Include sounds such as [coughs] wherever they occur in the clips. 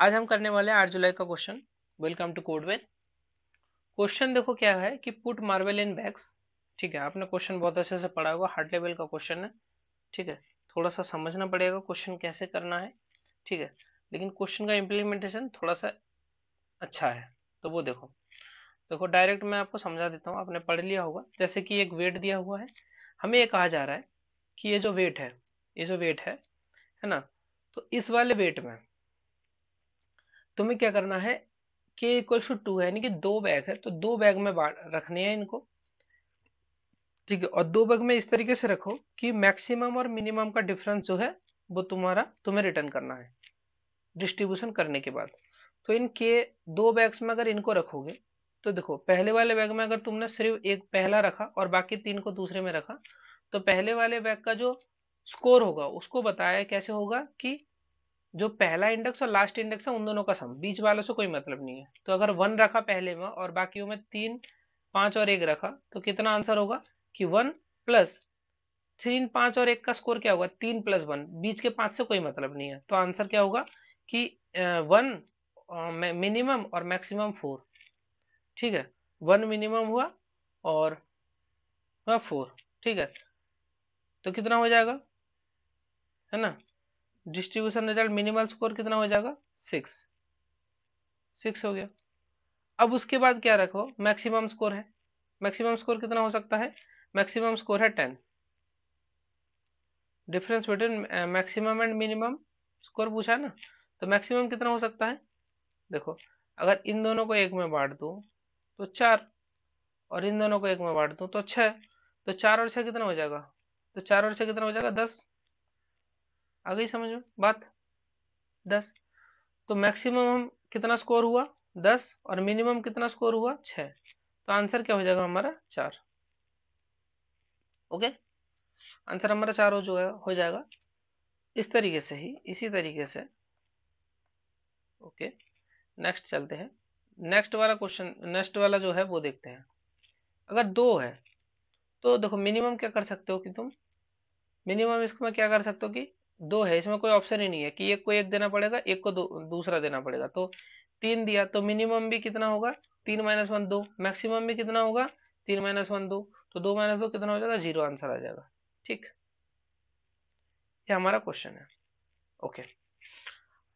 आज हम करने वाले हैं आठ जुलाई का question welcome to codewell question देखो क्या है कि पुट मार्बल इन बैग्स ठीक है आपने क्वेश्चन बहुत अच्छे से पढ़ा होगा हार्ड लेवल का क्वेश्चन है ठीक है थोड़ा सा समझना पड़ेगा क्वेश्चन कैसे करना है ठीक है लेकिन क्वेश्चन का इम्प्लीमेंटेशन थोड़ा सा अच्छा है तो वो देखो देखो डायरेक्ट मैं आपको समझा देता हूँ आपने पढ़ लिया होगा जैसे कि एक वेट दिया हुआ है हमें ये कहा जा रहा है कि ये जो वेट है ये जो वेट है है ना तो इस वाले वेट में तुम्हें क्या करना है के इक्वल टू टू है कि दो बैग है तो दो बैग में रखने हैं इनको ठीक है और दो बैग में इस तरीके से रखो कि मैक्सिमम और मिनिमम का डिफरेंस जो है वो तुम्हारा तुम्हें रिटर्न करना है डिस्ट्रीब्यूशन करने के बाद तो इनके दो बैग्स में अगर इनको रखोगे तो देखो पहले वाले बैग में अगर तुमने सिर्फ एक पहला रखा और बाकी तीन को दूसरे में रखा तो पहले वाले बैग का जो स्कोर होगा उसको बताया कैसे होगा कि जो पहला इंडेक्स और लास्ट इंडेक्स है उन दोनों का सम बीच वालों से कोई मतलब नहीं है तो अगर वन रखा पहले में और बाकी में तीन पांच और एक रखा तो कितना आंसर होगा कि वन प्लस थ्री पांच और एक का स्कोर क्या होगा तीन प्लस वन बीच के पांच से कोई मतलब नहीं है तो आंसर क्या होगा कि वन मिनिमम और मैक्सिमम फोर ठीक है वन मिनिमम हुआ और फोर हाँ, ठीक है तो कितना हो जाएगा है ना डिस्ट्रीब्यूशन रिजल्ट मिनिमल स्कोर कितना हो जाएगा सिक्स सिक्स हो गया अब उसके बाद क्या रखो मैक्सिमम स्कोर है मैक्सिमम स्कोर कितना हो सकता है मैक्सिमम स्कोर है ten difference between maximum and minimum score पूछा है ना तो मैक्सिमम कितना हो सकता है देखो अगर इन दोनों को एक में बांट दूं तो चार और इन दोनों को एक में बांट दूं तो छः तो चार और छः कितना हो जाएगा तो चार और छः कितना हो जाएगा दस आ गई समझ में बात दस तो मैक्सिमम हम कितना स्कोर हुआ दस और मिनिमम कितना स्कोर हुआ छ तो आंसर क्या हो जाएगा हमारा चार ओके आंसर हमारा चार हो जाएगा हो जाएगा इस तरीके से ही इसी तरीके से ओके नेक्स्ट चलते हैं नेक्स्ट वाला क्वेश्चन नेक्स्ट वाला जो है वो देखते हैं अगर दो है तो देखो मिनिमम क्या कर सकते हो कि तुम मिनिमम इसको में क्या कर सकते हो कि दो है इसमें कोई ऑप्शन ही नहीं है कि एक को एक देना पड़ेगा एक को दूसरा देना पड़ेगा तो तीन दिया तो मिनिमम भी कितना होगा तीन माइनस वन दो मैक्सिमम भी कितना होगा तीन माइनस वन दो तो दो माइनस दो कितना हो जाएगा जीरो आंसर आ जाएगा ठीक ये हमारा क्वेश्चन है ओके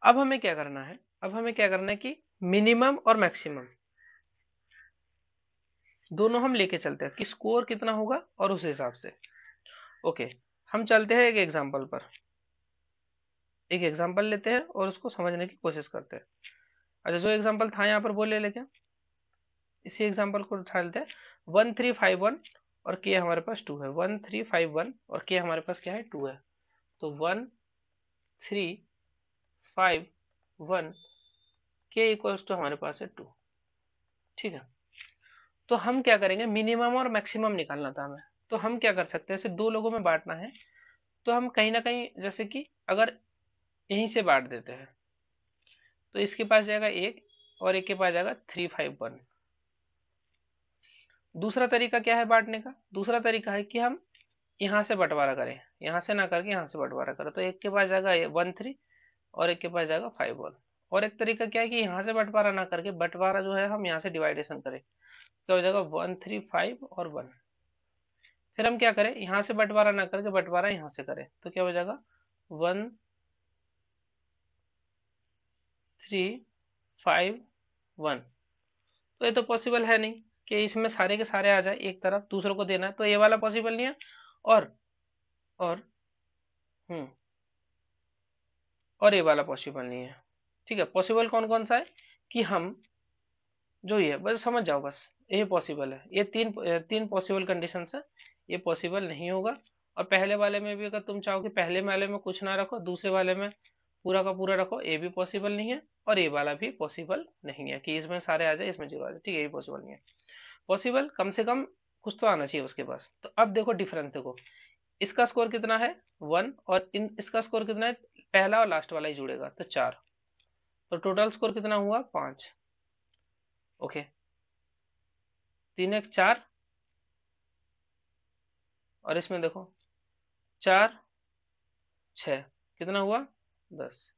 अब हमें क्या करना है अब हमें क्या करना है कि मिनिमम और मैक्सिमम दोनों हम लेके चलते हैं कि स्कोर कितना होगा और उस हिसाब से ओके हम चलते हैं एक एग्जाम्पल पर एक एग्जाम्पल लेते हैं और उसको समझने की कोशिश करते हैं अच्छा जो एग्जाम्पल था यहाँ पर वो ले लेंगे इसी एग्जाम्पल को उठा लेते हैं वन थ्री फाइव वन और के हमारे पास टू है वन थ्री फाइव वन और के हमारे पास क्या है टू है तो one three five one K equals to हमारे पास है टू ठीक है तो हम क्या करेंगे मिनिमम और मैक्सिमम निकालना था हमें तो हम क्या कर सकते हैं जैसे दो लोगों में बांटना है तो हम कहीं ना कहीं जैसे कि अगर यहीं से बांट देते हैं तो इसके पास जाएगा एक और एक के पास जाएगा थ्री फाइव वन दूसरा तरीका क्या है बांटने का दूसरा तरीका है कि हम यहां से बंटवारा करें यहां से ना करके यहां से बंटवारा करें तो एक के पास जाएगा वन थ्री और एक के पास जाएगा फाइव वन और एक तरीका क्या है कि यहां से बंटवारा ना करके बंटवारा जो है हम यहाँ से डिवाइडेशन करें क्या हो जाएगा वन थ्री फाइव और वन फिर हम क्या करें यहां से बंटवारा ना करके बंटवारा यहां से करें तो क्या हो जाएगा वन थ्री फाइव वन तो ये तो पॉसिबल है नहीं कि इसमें सारे के सारे आ जाए एक तरफ दूसरों को देना है तो ये वाला पॉसिबल नहीं है और और हम्म और ये वाला पॉसिबल नहीं है ठीक है पॉसिबल कौन कौन सा है कि हम जो ये बस समझ जाओ बस ये पॉसिबल है ये तीन तीन पॉसिबल कंडीशन है ये पॉसिबल नहीं होगा और पहले वाले में भी अगर तुम चाहो कि पहले वाले में कुछ ना रखो दूसरे वाले में पूरा का पूरा रखो ये भी पॉसिबल नहीं है और ये वाला भी पॉसिबल नहीं है कि इसमें सारे आ जाए इसमें जीरो आ जाए ठीक है ये पॉसिबल नहीं है पॉसिबल कम से कम कुछ तो आना चाहिए उसके पास तो अब देखो डिफरेंस देखो इसका स्कोर कितना है वन और इन इसका स्कोर कितना है पहला और लास्ट वाला ही जुड़ेगा तो चार तो टोटल स्कोर कितना हुआ पांच ओके तीन एक चार और इसमें देखो चार छ कितना हुआ दस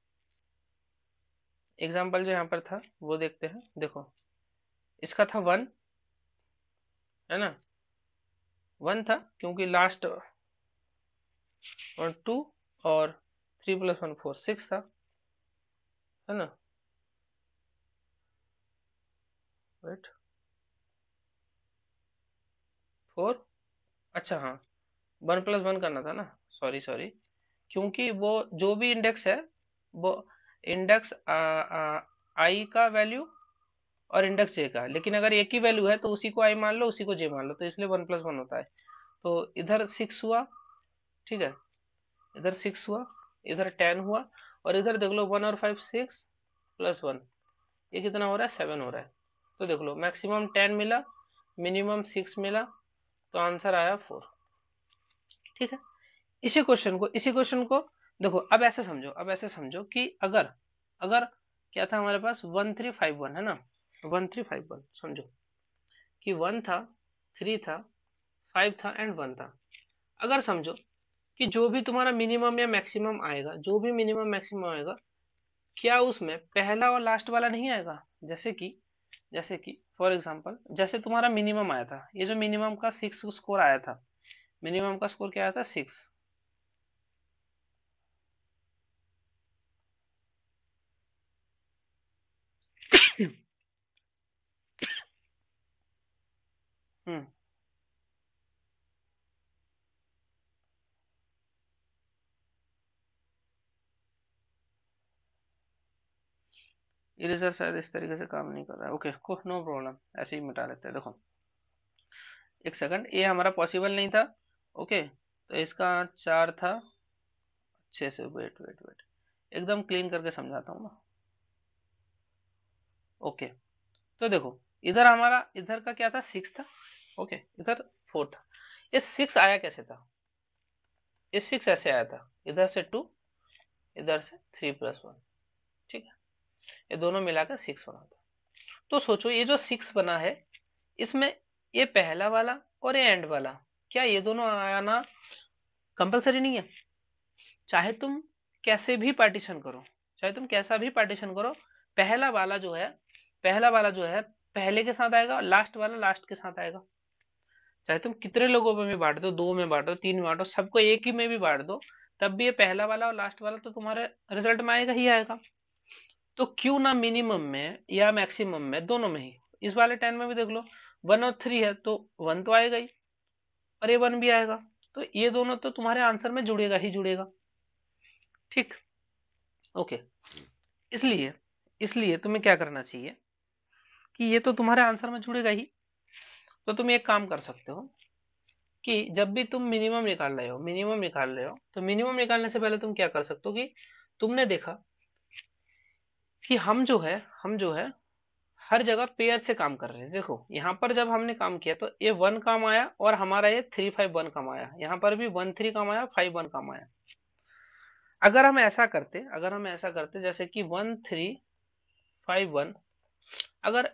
एग्जाम्पल जो यहाँ पर था वो देखते हैं देखो इसका था वन है ना वन था क्योंकि लास्ट वन टू और three plus one four six था है ना वेट फोर अच्छा हाँ वन प्लस वन करना था ना सॉरी सॉरी क्योंकि वो जो भी इंडेक्स है वो इंडेक्स आई का वैल्यू और इंडेक्स जे का लेकिन अगर एक ही वैल्यू है तो उसी को आई मान लो उसी को जे मान लो तो इसलिए वन प्लस वन होता है तो इधर सिक्स हुआ ठीक है इधर सिक्स हुआ इधर टेन हुआ और इधर देख लो वन और फाइव सिक्स प्लस वन ये कितना हो रहा है सेवन हो रहा है तो देख लो मैक्सिमम टेन मिला मिनिमम सिक्स मिला तो आंसर आया फोर ठीक है इसी क्वेश्चन को इसी क्वेश्चन को देखो अब ऐसे समझो अब ऐसे समझो कि अगर अगर क्या था हमारे पास वन थ्री फाइव वन है ना वन थ्री फाइव वन समझो कि वन था थ्री था फाइव था एंड वन था अगर समझो कि जो भी तुम्हारा मिनिमम या मैक्सिमम आएगा जो भी मिनिमम मैक्सिमम आएगा क्या उसमें पहला और लास्ट वाला नहीं आएगा जैसे कि जैसे कि फॉर एग्जाम्पल जैसे तुम्हारा मिनिमम आया था ये जो मिनिमम का सिक्स स्कोर आया था मिनिमम का स्कोर क्या आया था सिक्स इरेजर शायद इस तरीके से काम नहीं कर रहा है ओके को नो प्रॉब्लम ऐसे ही मिटा लेते हैं देखो एक सेकंड ये हमारा पॉसिबल नहीं था ओके तो इसका चार था अच्छे से वेट वेट वेट एकदम क्लीन करके समझाता हूँ मैं ओके तो देखो इधर हमारा इधर का क्या था सिक्स था ओके इधर फोर था ये सिक्स आया कैसे था ये सिक्स ऐसे आया था इधर से टू इधर से थ्री प्लस वन ये दोनों मिलाकर सिक्स बना था तो सोचो ये जो सिक्स बना है इसमें ये पहला वाला और ये एंड वाला क्या ये दोनों आना कंपलसरी नहीं है चाहे तुम कैसे भी पार्टीशन करो चाहे तुम कैसा भी पार्टीशन करो पहला वाला जो है पहला वाला जो है पहले के साथ आएगा और लास्ट वाला लास्ट के साथ आएगा चाहे तुम कितने लोगों में भी बांट दो दो में बांटो तीन में बांटो सबको एक ही में भी बांट दो तब भी ये पहला वाला और लास्ट वाला तो तुम्हारे रिजल्ट में आएगा ही आएगा तो क्यों ना मिनिमम में या मैक्सिमम में दोनों में ही इस वाले टेन में भी देख लो वन और थ्री है तो वन तो आएगा ही और ये वन भी आएगा तो ये दोनों तो तुम्हारे आंसर में जुड़ेगा ही जुड़ेगा ठीक ओके इसलिए इसलिए तुम्हें क्या करना चाहिए कि ये तो तुम्हारे आंसर में जुड़ेगा ही तो तुम एक काम कर सकते हो कि जब भी तुम मिनिमम निकाल रहे हो मिनिमम निकाल रहे हो तो मिनिमम निकालने से पहले तुम क्या कर सकते हो कि तुमने देखा कि हम जो है हम जो है हर जगह पेयर से काम कर रहे हैं देखो यहाँ पर जब हमने काम किया तो ये वन काम आया और हमारा ये थ्री फाइव वन काम आया यहाँ पर भी वन थ्री काम आया फाइव वन काम आया अगर हम ऐसा करते अगर हम ऐसा करते जैसे कि वन थ्री फाइव वन अगर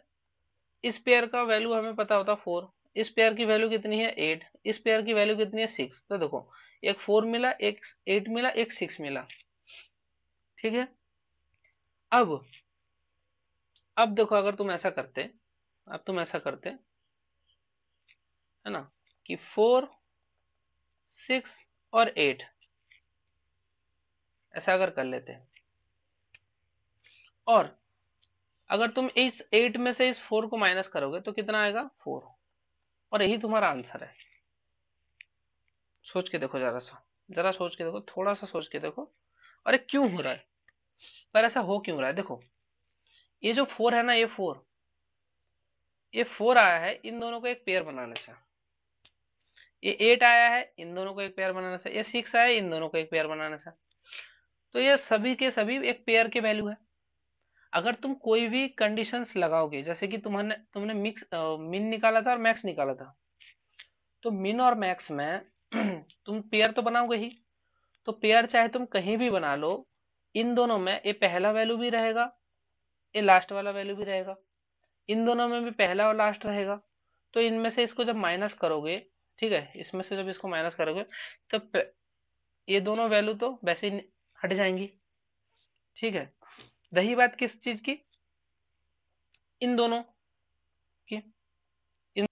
इस पेयर का वैल्यू हमें पता होता फोर इस पेयर की वैल्यू कितनी है एट इस पेयर की वैल्यू कितनी है सिक्स तो देखो एक फोर मिला एक एट मिला एक सिक्स मिला ठीक है अब अब देखो अगर तुम ऐसा करते अब तुम ऐसा करते है ना कि फोर सिक्स और एट ऐसा अगर कर लेते और अगर तुम इस एट में से इस फोर को माइनस करोगे तो कितना आएगा फोर और यही तुम्हारा आंसर है सोच के देखो जरा सा जरा सोच के देखो थोड़ा सा सोच के देखो अरे क्यों हो रहा है पर ऐसा हो क्यों रहा है देखो ये जो फोर है ना ये फोर ये फोर आया है इन दोनों को एक पेयर बनाने से ये एट आया है इन दोनों को एक पेयर बनाने से ये सिक्स आया इन दोनों को एक पेयर बनाने से तो ये सभी के सभी एक पेयर के वैल्यू है अगर तुम कोई भी कंडीशंस लगाओगे जैसे कि तुमने तुमने मिक्स मिन निकाला था और मैक्स निकाला था तो मिन और मैक्स में [clears throat] तुम पेयर तो बनाओगे ही तो पेयर चाहे तुम कहीं भी बना लो इन दोनों में ये पहला वैल्यू भी रहेगा ये लास्ट वाला वैल्यू भी रहेगा इन दोनों में भी पहला और लास्ट रहेगा तो इनमें से इसको जब माइनस करोगे ठीक है इसमें से जब इसको माइनस करोगे तब ये दोनों वैल्यू तो वैसे ही हट जाएंगी ठीक है रही बात किस चीज की इन दोनों की इन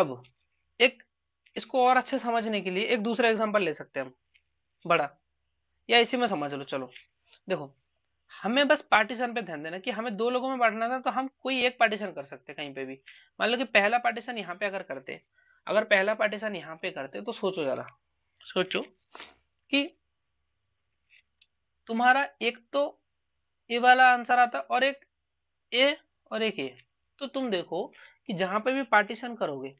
अब एक इसको और अच्छे समझने के लिए एक दूसरा एग्जांपल ले सकते हैं हम बड़ा या इसी में समझ लो चलो देखो हमें बस पार्टीशन पे ध्यान देना कि हमें दो लोगों में बांटना था तो हम कोई एक पार्टीशन कर सकते कहीं पे भी मान लो कि पहला पार्टीशन यहाँ पे अगर करते अगर पहला पार्टीशन यहाँ पे करते तो सोचो जरा सोचो कि तुम्हारा एक तो ए वाला आंसर आता और एक ए और एक ए तो तुम देखो कि जहां पे भी पार्टीशन करोगे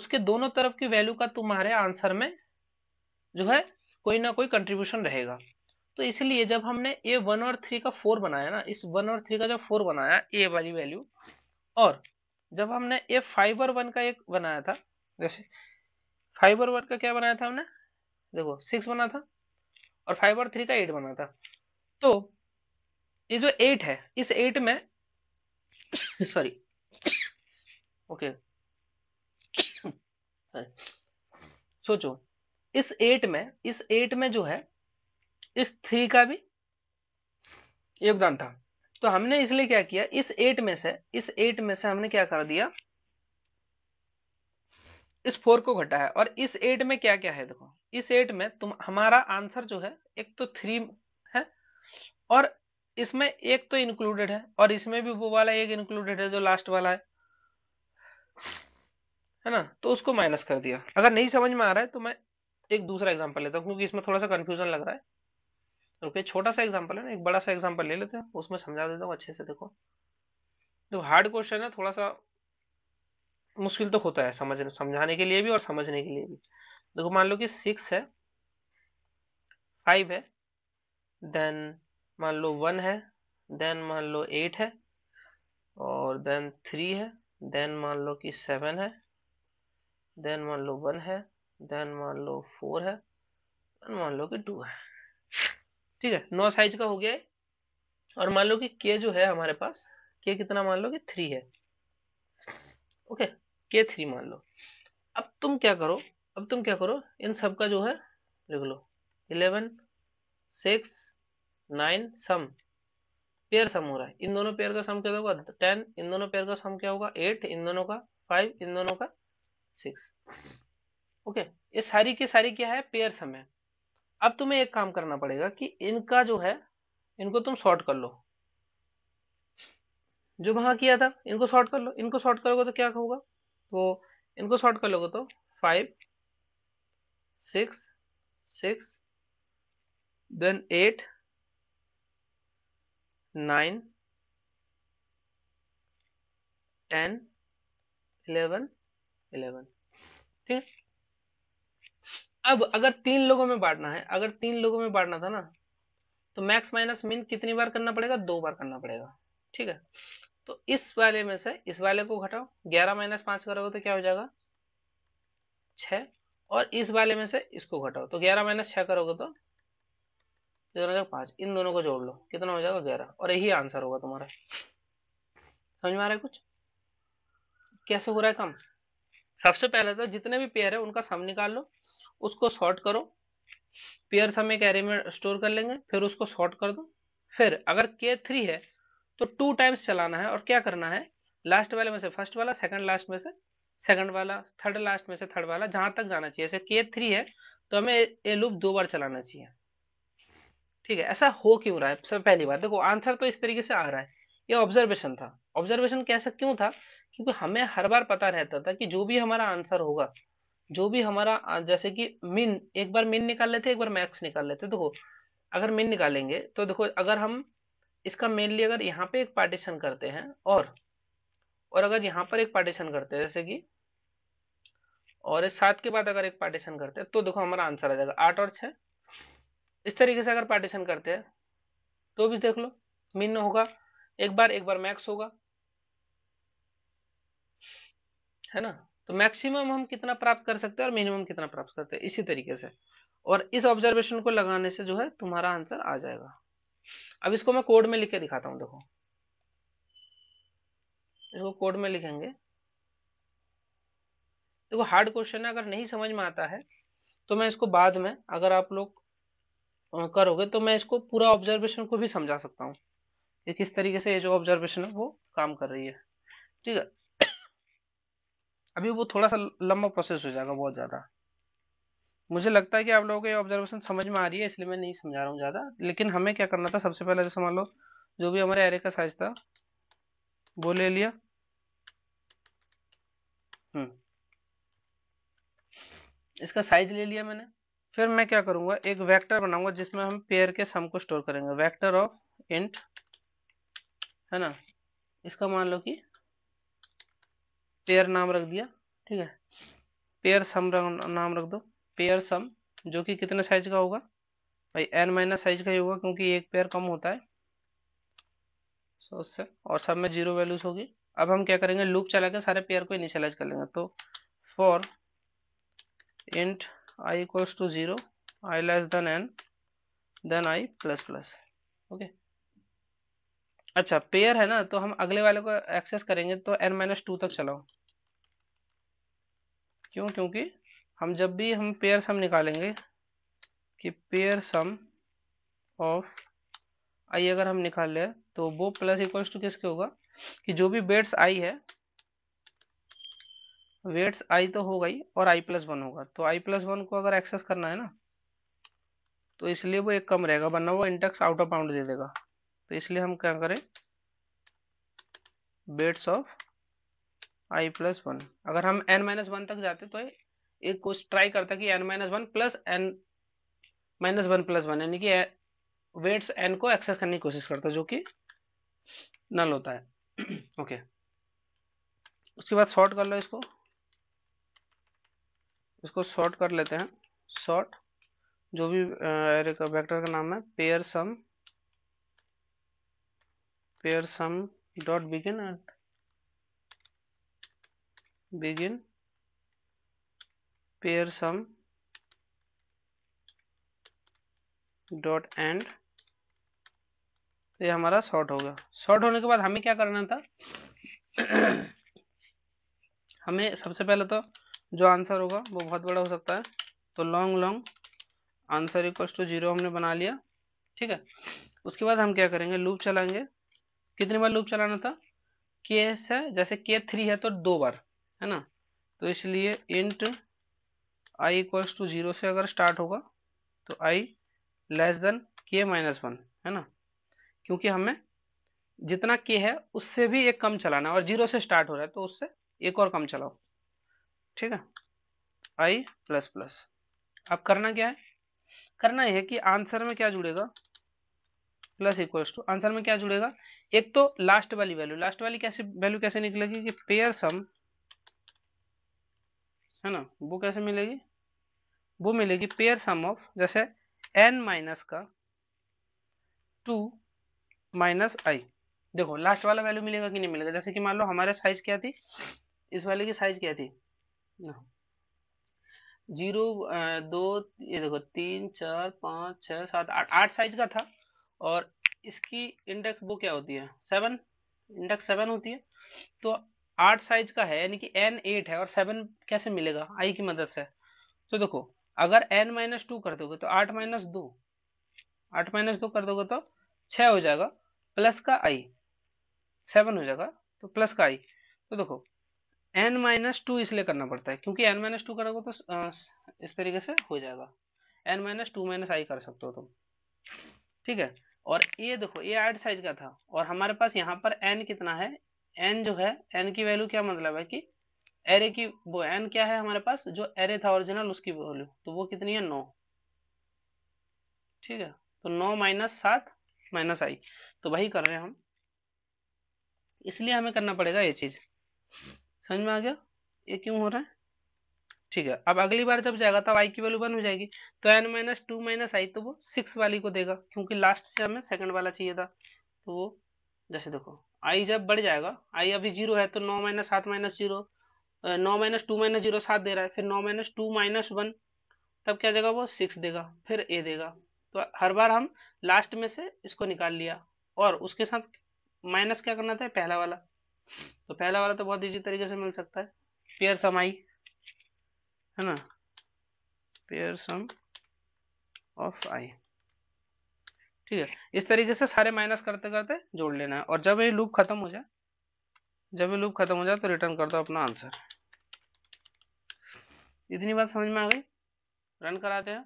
उसके दोनों तरफ की वैल्यू का तुम्हारे आंसर में जो है कोई ना कोई कंट्रीब्यूशन रहेगा तो इसलिए जब हमने ए वन और थ्री का फोर बनाया ना इस वन और थ्री का जब फोर बनाया ए वाली वैल्यू और जब हमने ए फाइव और वन का एक बनाया था जैसे फाइव और वन का क्या बनाया था हमने देखो सिक्स बना था और फाइव और थ्री का एट बना था तो ये जो एट है इस एट में सॉरी [coughs] ओके [coughs] [coughs] सोचो इस एट में इस एट में जो है इस थ्री का भी योगदान था तो हमने इसलिए क्या किया इस एट में से इस एट में से हमने क्या कर दिया इस फोर को घटाया और इस एट में क्या क्या है देखो इस एट में तुम हमारा आंसर जो है एक तो थ्री है और इसमें एक तो इंक्लूडेड है और इसमें भी वो वाला एक इंक्लूडेड है जो लास्ट वाला है है ना तो उसको माइनस कर दिया अगर नहीं समझ में आ रहा है तो मैं एक दूसरा एग्जाम्पल लेता हूँ क्योंकि इसमें थोड़ा सा कन्फ्यूजन लग रहा है रुके छोटा सा एग्जाम्पल है ना एक बड़ा सा एग्जाम्पल ले लेते हैं उसमें समझा देता हूँ अच्छे से देखो तो हार्ड क्वेश्चन है थोड़ा सा मुश्किल तो होता है समझने समझाने के लिए भी और समझने के लिए भी देखो मान लो कि सिक्स है फाइव है देन मान लो वन है देन मान लो एट है और देन थ्री है देन मान लो कि सेवन है देन मान लो वन है देन मान लो फोर है देन मान लो कि टू है ठीक है नौ साइज का हो गया है और मान लो कि के जो है हमारे पास के कितना मान लो कि थ्री है ओके के थ्री मान लो अब तुम क्या करो अब तुम क्या करो इन सब का जो है लिख लो eleven six nine sum pair sum हो रहा है इन दोनों पेयर का सम क्या होगा टेन इन दोनों पेयर का सम क्या होगा एट इन दोनों का फाइव इन दोनों का सिक्स ओके ये सारी की सारी क्या है पेयर सम है अब तुम्हें एक काम करना पड़ेगा कि इनका जो है इनको तुम शॉर्ट कर लो जो वहां किया था इनको शॉर्ट कर लो इनको शॉर्ट करोगे तो क्या होगा तो इनको शॉर्ट कर लोगे तो five six six then eight nine ten eleven eleven ठीक है अब अगर तीन लोगों में बांटना है अगर तीन लोगों में बांटना था ना तो मैक्स माइनस मिन कितनी बार करना पड़ेगा दो बार करना पड़ेगा ठीक है तो इस वाले में से इस वाले को घटाओ ग्यारह माइनस पांच करोगे तो क्या हो जाएगा छ और इस वाले में से इसको घटाओ तो ग्यारह माइनस छह करोगे तो पांच इन दोनों को जोड़ लो कितना हो जाएगा ग्यारह और यही आंसर होगा तुम्हारा समझ में आ रहा है कुछ कैसे हो रहा है कम सबसे पहले तो जितने भी पेयर है उनका सम निकाल लो उसको सॉर्ट करो पेयर हम एक एरे में स्टोर कर लेंगे फिर उसको सॉर्ट कर दो फिर अगर के थ्री है तो टू टाइम्स चलाना है और क्या करना है लास्ट वाले में से फर्स्ट वाला सेकंड लास्ट में से सेकंड वाला थर्ड लास्ट में से थर्ड वाला जहां तक जाना चाहिए जैसे के थ्री है तो हमें ये लूप दो बार चलाना चाहिए ठीक है ऐसा हो क्यों रहा है सब पहली बात देखो आंसर तो इस तरीके से आ रहा है ये ऑब्जर्वेशन था ऑब्जर्वेशन कैसा क्यों था क्योंकि हमें हर बार पता रहता था कि जो भी हमारा आंसर होगा जो भी हमारा जैसे कि मिन एक बार मिन निकाल लेते एक बार मैक्स निकाल लेते देखो अगर मिन निकालेंगे तो देखो अगर हम इसका मेनली अगर यहाँ पे एक पार्टीशन करते हैं और और अगर यहाँ पर एक पार्टीशन करते हैं जैसे कि और इस सात के बाद अगर एक पार्टीशन करते हैं तो देखो हमारा आंसर आ जाएगा आठ और छः इस तरीके से अगर पार्टीशन करते हैं तो भी देख लो मिन होगा एक बार एक बार मैक्स होगा है ना तो मैक्सिमम हम कितना प्राप्त कर सकते हैं और मिनिमम कितना प्राप्त करते हैं इसी तरीके से और इस ऑब्जर्वेशन को लगाने से जो है तुम्हारा आंसर आ जाएगा अब इसको मैं कोड में लिख के दिखाता हूं देखो इसको कोड में लिखेंगे देखो हार्ड क्वेश्चन है अगर नहीं समझ में आता है तो मैं इसको बाद में अगर आप लोग करोगे तो मैं इसको पूरा ऑब्जर्वेशन को भी समझा सकता हूँ कि किस तरीके से ये जो ऑब्जर्वेशन है वो काम कर रही है ठीक है अभी वो थोड़ा सा लंबा प्रोसेस हो जाएगा बहुत ज़्यादा मुझे लगता है कि आप लोगों को ये ऑब्जर्वेशन समझ में आ रही है इसलिए मैं नहीं समझा रहा हूँ ज़्यादा लेकिन हमें क्या करना था सबसे पहले जैसे तो मान लो जो भी हमारे एरे का साइज था वो ले लिया हम्म। इसका साइज ले लिया मैंने फिर मैं क्या करूँगा एक वेक्टर बनाऊंगा जिसमें हम पेयर के सम को स्टोर करेंगे वेक्टर ऑफ इंट है ना इसका मान लो कि पेयर नाम रख दिया ठीक है पेयर सम नाम रख दो पेयर सम जो कि कितने साइज का होगा भाई एन माइनस साइज का ही होगा क्योंकि एक पेयर कम होता है सो उससे और सब में जीरो वैल्यूज होगी अब हम क्या करेंगे लूप चला के सारे पेयर को इनिशियलाइज कर लेंगे तो for int I equals to zero I less than N then I plus plus okay अच्छा पेयर है ना तो हम अगले वाले को एक्सेस करेंगे तो एन माइनस टू तक चलाओ क्यों क्योंकि हम जब भी हम पेयर सम निकालेंगे कि पेयर सम ऑफ आई अगर हम निकाल ले तो वो प्लस इक्वल्स टू किसके होगा कि जो भी वेट्स आई है वेट्स आई तो होगा ही और आई प्लस वन होगा तो आई प्लस वन को अगर एक्सेस करना है ना तो इसलिए वो एक कम रहेगा वरना वो इंटेक्स आउट ऑफ बाउंड दे देगा तो इसलिए हम क्या करें weights of I plus one अगर हम एन माइनस वन तक जाते तो एक कुछ ट्राई करता कि N minus one plus N minus one plus one यानी कि वेट्स एन को एक्सेस करने की कोशिश करता जो कि नल होता है [clears throat] ओके okay. उसके बाद शॉर्ट कर लो इसको इसको शॉर्ट कर लेते हैं शॉर्ट जो भी एरे का वेक्टर का नाम है pair sum pair sum dot begin end begin pair sum dot end ये हमारा शॉर्ट होगा शॉर्ट होने के बाद हमें क्या करना था [coughs] हमें सबसे पहले तो जो आंसर होगा वो बहुत बड़ा हो सकता है तो long long answer equals to zero हमने बना लिया ठीक है उसके बाद हम क्या करेंगे लूप चलाएंगे कितनी बार लूप चलाना था के है जैसे के थ्री है तो दो बार है ना तो इसलिए int I equals to zero से अगर स्टार्ट होगा तो I less than K minus one है ना क्योंकि हमें जितना के है उससे भी एक कम चलाना और जीरो से स्टार्ट हो रहा है तो उससे एक और कम चलाओ ठीक है आई प्लस प्लस अब करना क्या है करना यह है कि आंसर में क्या जुड़ेगा प्लस इक्वल्स टू आंसर में क्या जुड़ेगा एक तो लास्ट वाली वैल्यू लास्ट वाली कैसे वैल्यू कैसे निकलेगी कि पेयर सम है ना वो कैसे मिलेगी वो मिलेगी पेयर सम ऑफ जैसे एन माइनस का टू माइनस आई देखो लास्ट वाला वैल्यू मिलेगा कि नहीं मिलेगा जैसे कि मान लो हमारे साइज क्या थी इस वाले की साइज क्या थी जीरो दो ये देखो तीन चार पाँच छः सात आठ आठ साइज का था और इसकी इंडेक्स वो क्या होती है सेवन इंडेक्स सेवन होती है तो आठ साइज का है यानी कि एन एट है और सेवन कैसे मिलेगा आई की मदद से तो देखो अगर एन माइनस टू कर दोगे तो आठ माइनस दो आठ माइनस दो कर दोगे तो छ हो जाएगा प्लस का आई सेवन हो जाएगा तो प्लस का आई तो देखो एन माइनस टू इसलिए करना पड़ता है क्योंकि एन माइनस टू करोगे तो इस तरीके से हो जाएगा N minus two minus I कर सकते हो तुम ठीक है और ये देखो ये आठ साइज का था और हमारे पास यहाँ पर एन कितना है एन जो है एन की वैल्यू क्या मतलब है कि एरे की वो एन क्या है हमारे पास जो एरे था ओरिजिनल उसकी वैल्यू तो वो कितनी है नौ ठीक है तो नौ माइनस सात माइनस आई तो वही कर रहे हैं हम इसलिए हमें करना पड़ेगा ये चीज समझ में आ गया ये क्यों हो रहा है ठीक है अब अगली बार जब जाएगा तब आई की वैल्यू वन हो जाएगी तो N minus two minus I तो वो सिक्स वाली को देगा क्योंकि लास्ट से हमें सेकंड वाला चाहिए था तो वो जैसे देखो आई जब बढ़ जाएगा आई अभी जीरो है तो नौ माइनस सात माइनस जीरो नौ माइनस टू माइनस जीरो सात दे रहा है फिर नौ माइनस टू माइनस वन तब क्या देगा वो सिक्स देगा फिर ए देगा तो हर बार हम लास्ट में से इसको निकाल लिया और उसके साथ माइनस क्या करना था पहला वाला तो पहला वाला तो बहुत इजी तरीके से मिल सकता है पेयर सम आई है ना पेयर सम ऑफ आई ठीक है इस तरीके से सारे माइनस करते करते जोड़ लेना है और जब ये लूप खत्म हो जाए जब ये लूप खत्म हो जाए तो रिटर्न कर दो अपना आंसर इतनी बात समझ में आ गई रन कराते हैं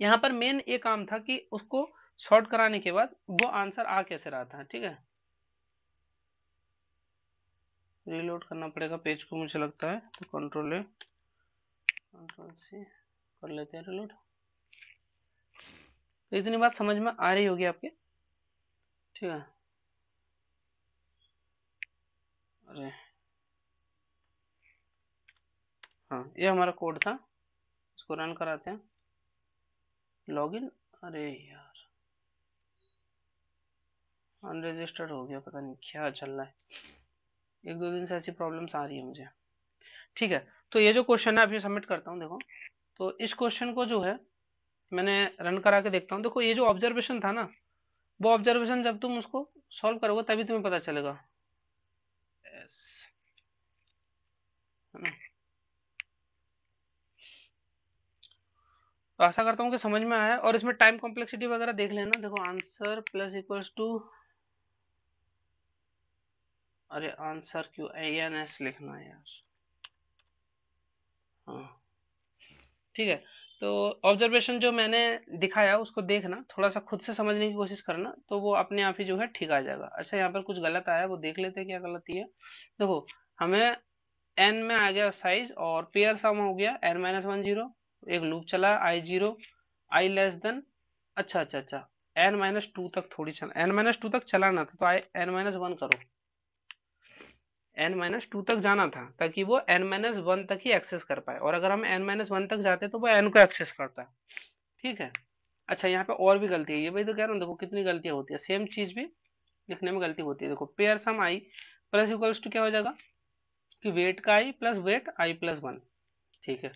यहाँ पर मेन ये काम था कि उसको शॉर्ट कराने के बाद वो आंसर आ कैसे रहा था ठीक है रिलोड करना पड़ेगा पेज को मुझे लगता है तो कंट्रोल ए कंट्रोल सी कर लेते हैं रिलोड तो इतनी बात समझ में आ रही होगी आपके ठीक है अरे हाँ ये हमारा कोड था इसको रन कराते हैं लॉगिन अरे यार अनरजिस्टर्ड हो गया पता नहीं क्या चल रहा है एक दो दिन से ऐसी प्रॉब्लम्स आ रही है मुझे ठीक है तो ये जो क्वेश्चन है अभी सबमिट करता हूँ देखो तो इस क्वेश्चन को जो है मैंने रन करा के देखता हूँ देखो ये जो ऑब्जर्वेशन था ना वो ऑब्जर्वेशन जब तुम उसको सॉल्व करोगे तभी तुम्हें पता चलेगा तो आशा करता हूँ कि समझ में आया और इसमें टाइम कॉम्प्लेक्सिटी वगैरह देख लेना देखो आंसर प्लस इक्वल्स टू अरे आंसर क्यों आई एन एस लिखना है यार हाँ ठीक है तो ऑब्जर्वेशन जो मैंने दिखाया उसको देखना थोड़ा सा खुद से समझने की कोशिश करना तो वो अपने आप ही जो है ठीक आ जाएगा अच्छा यहाँ पर कुछ गलत आया वो देख लेते हैं क्या गलती है देखो हमें एन में आ गया साइज और पेयर सम हो गया एन माइनस वन जीरो एक लूप चला I zero I less than अच्छा अच्छा अच्छा एन माइनस टू तक थोड़ी चला एन माइनस टू तक चला ना था तो आई एन माइनस वन करो एन माइनस टू तक जाना था ताकि वो एन माइनस वन तक ही एक्सेस कर पाए और अगर हम एन माइनस वन तक जाते तो वो एन को एक्सेस करता ठीक है अच्छा यहाँ पे और भी गलती है ये भाई तो कह रहा हूँ देखो कितनी गलतियाँ होती है सेम चीज़ भी लिखने में गलती होती है देखो pair sum I plus equals to क्या हो जाएगा कि वेट का I plus weight I plus one ठीक है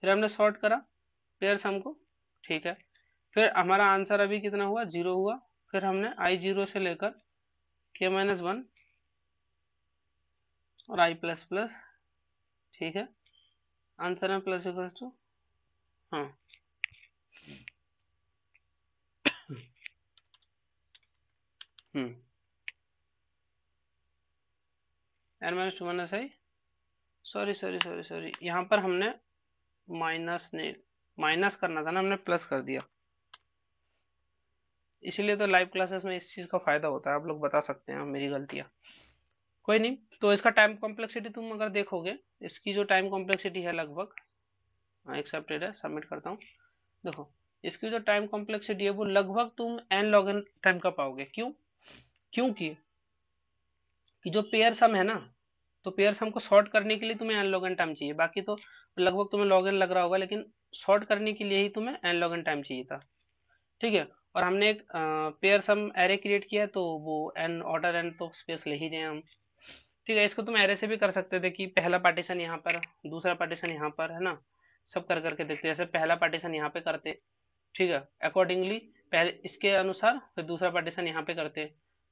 फिर हमने सॉर्ट करा पेयर सम को ठीक है फिर हमारा आंसर अभी कितना हुआ जीरो हुआ फिर हमने आई जीरो से लेकर के माइनस वन और आई प्लस प्लस ठीक है आंसर है प्लस इक्वल टू हाँ N minus two minus I sorry sorry sorry sorry यहाँ पर हमने माइनस ने माइनस करना था ना हमने प्लस कर दिया इसीलिए तो लाइव क्लासेस में इस चीज़ का फ़ायदा होता है आप लोग बता सकते हैं मेरी गलतियाँ कोई नहीं तो इसका टाइम कॉम्प्लेक्सिटी तुम अगर देखोगे इसकी जो टाइम कॉम्प्लेक्सिटी है लगभग हाँ, एक्सेप्टेड है सबमिट करता हूँ देखो इसकी जो टाइम कॉम्प्लेक्सिटी है वो लगभग तुम एन लॉग एन टाइम का पाओगे क्यों क्योंकि कि जो पेयर सम है ना तो पेयर सम को शॉर्ट करने के लिए तुम्हें एन लॉग एन टाइम चाहिए बाकी तो लगभग तुम्हें लॉग एन लग रहा होगा लेकिन शॉर्ट करने के लिए ही तुम्हें एन लॉग एन टाइम चाहिए था ठीक है और हमने एक पेयर सम एरे क्रिएट किया तो वो एन ऑर्डर एन तो स्पेस ले ही रहे हम ठीक है इसको तुम एरे से भी कर सकते थे कि पहला पार्टीशन यहाँ पर दूसरा पार्टीशन यहाँ पर है ना सब कर करके देखते जैसे पहला पार्टीशन यहाँ पे करते ठीक है अकॉर्डिंगली पहले इसके अनुसार फिर दूसरा पार्टीशन यहाँ पे करते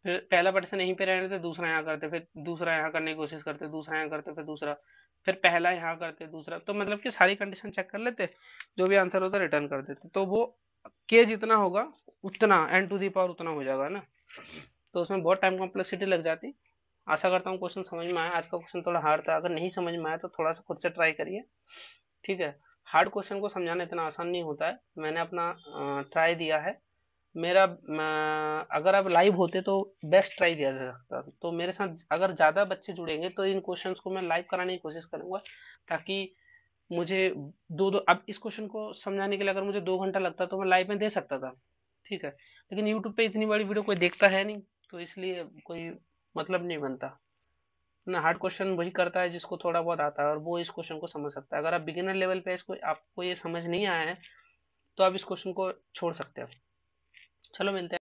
फिर पहला पार्टीशन यहीं पे रहने थे दूसरा यहाँ करते फिर दूसरा यहाँ करने की कोशिश करते दूसरा यहाँ करते फिर दूसरा फिर पहला यहाँ करते दूसरा तो मतलब कि सारी कंडीशन चेक कर लेते जो भी आंसर होता रिटर्न कर देते तो वो के जितना होगा उतना एन टू दी पावर उतना हो जाएगा ना तो उसमें बहुत टाइम कॉम्प्लेक्सिटी लग जाती आशा करता हूँ क्वेश्चन समझ में आया आज का क्वेश्चन थोड़ा हार्ड था अगर नहीं समझ में आया तो थोड़ा सा खुद से ट्राई करिए ठीक है हार्ड क्वेश्चन को समझाना इतना आसान नहीं होता है मैंने अपना ट्राई दिया है मेरा अगर आप लाइव होते तो बेस्ट ट्राई दिया जा सकता तो मेरे साथ अगर ज़्यादा बच्चे जुड़ेंगे तो इन क्वेश्चन को मैं लाइव कराने की कोशिश करूँगा ताकि मुझे दो दो अब इस क्वेश्चन को समझाने के लिए अगर मुझे दो घंटा लगता तो मैं लाइव में दे सकता था ठीक है लेकिन यूट्यूब पे इतनी बड़ी वीडियो कोई देखता है नहीं तो इसलिए कोई मतलब नहीं बनता ना हार्ड क्वेश्चन वही करता है जिसको थोड़ा बहुत आता है और वो इस क्वेश्चन को समझ सकता है अगर आप बिगिनर लेवल पे इसको आपको ये समझ नहीं आया है तो आप इस क्वेश्चन को छोड़ सकते हो चलो मिलते हैं